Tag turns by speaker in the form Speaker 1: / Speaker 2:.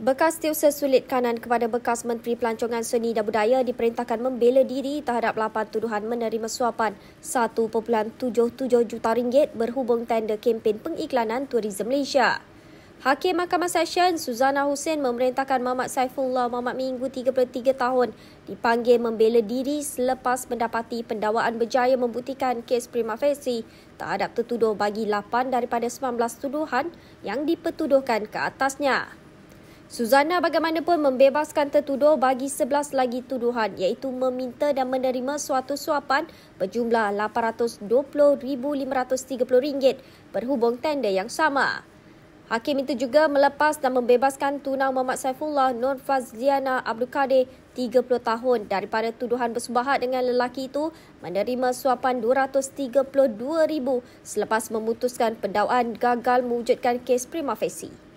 Speaker 1: Bekas tiusa sulit kanan kepada bekas Menteri Pelancongan Seni dan Budaya diperintahkan membela diri terhadap lapan tuduhan menerima suapan 1.77 juta ringgit berhubung tender kempen pengiklanan Tourism Malaysia. Hakim Mahkamah Session Suzana Hussein memerintahkan Mamat Saifullah Mamat Minggu 33 tahun dipanggil membela diri selepas mendapati pendawaan berjaya membuktikan kes prima facie terhadap tertuduh bagi 8 daripada 19 tuduhan yang dipertuduhkan ke atasnya. Suzana bagaimanapun membebaskan tertuduh bagi 11 lagi tuduhan iaitu meminta dan menerima suatu suapan berjumlah RM820,530 berhubung tender yang sama. Hakim itu juga melepas dan membebaskan tunang Muhammad Saifullah Nur Fazliana Abdul Kadir 30 tahun daripada tuduhan bersubahat dengan lelaki itu menerima suapan RM232,000 selepas memutuskan pendakwaan gagal mewujudkan kes prima facie.